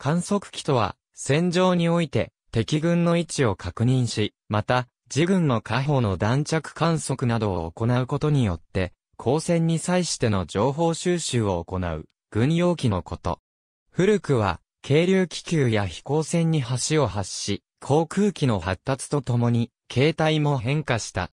観測機とは、戦場において敵軍の位置を確認し、また、自軍の下方の弾着観測などを行うことによって、交戦に際しての情報収集を行う、軍用機のこと。古くは、軽流気球や飛行船に橋を発し、航空機の発達とともに、形態も変化した。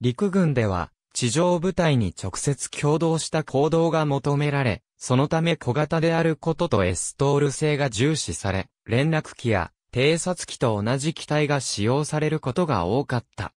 陸軍では、地上部隊に直接共同した行動が求められ、そのため小型であることとエストール性が重視され、連絡機や偵察機と同じ機体が使用されることが多かった。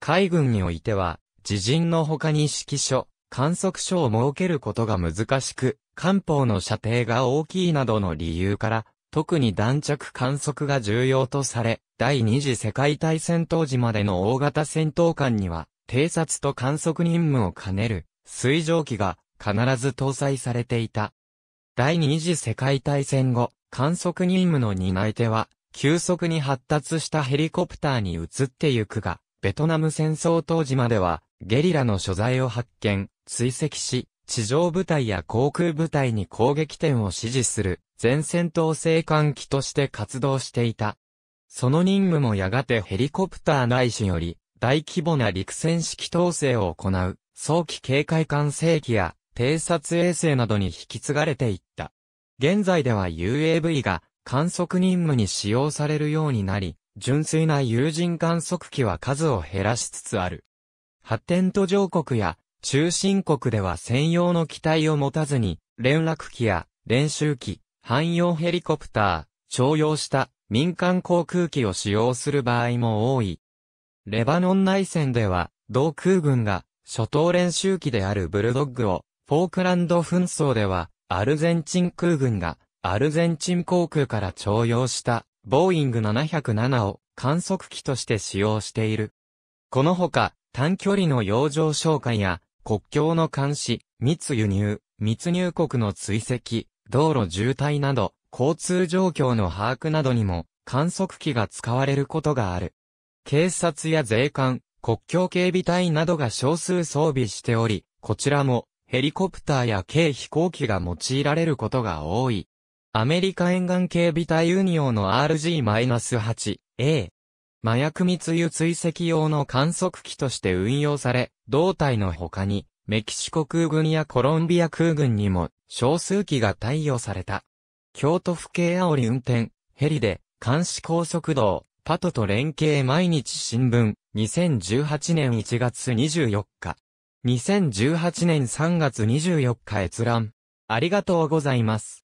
海軍においては、自陣の他に指揮所、観測所を設けることが難しく、艦砲の射程が大きいなどの理由から、特に弾着観測が重要とされ、第二次世界大戦当時までの大型戦闘艦には、偵察と観測任務を兼ねる水蒸気が必ず搭載されていた。第二次世界大戦後、観測任務の担い手は、急速に発達したヘリコプターに移ってゆくが、ベトナム戦争当時までは、ゲリラの所在を発見、追跡し、地上部隊や航空部隊に攻撃点を指示する、前戦闘制艦機として活動していた。その任務もやがてヘリコプター内視より、大規模な陸戦式統制を行う、早期警戒艦正規や偵察衛星などに引き継がれていった。現在では UAV が観測任務に使用されるようになり、純粋な有人観測機は数を減らしつつある。発展途上国や中心国では専用の機体を持たずに、連絡機や練習機、汎用ヘリコプター、徴用した民間航空機を使用する場合も多い。レバノン内戦では、同空軍が、初等練習機であるブルドッグを、フォークランド紛争では、アルゼンチン空軍が、アルゼンチン航空から徴用した、ボーイング707を観測機として使用している。このほか、短距離の洋上哨戒や、国境の監視、密輸入、密入国の追跡、道路渋滞など、交通状況の把握などにも、観測機が使われることがある。警察や税関、国境警備隊などが少数装備しており、こちらもヘリコプターや軽飛行機が用いられることが多い。アメリカ沿岸警備隊ユニオの RG-8A。麻薬密輸追跡用の観測機として運用され、胴体の他に、メキシコ空軍やコロンビア空軍にも少数機が貸与された。京都府警煽り運転、ヘリで、監視高速道、パトと連携毎日新聞、2018年1月24日。2018年3月24日閲覧。ありがとうございます。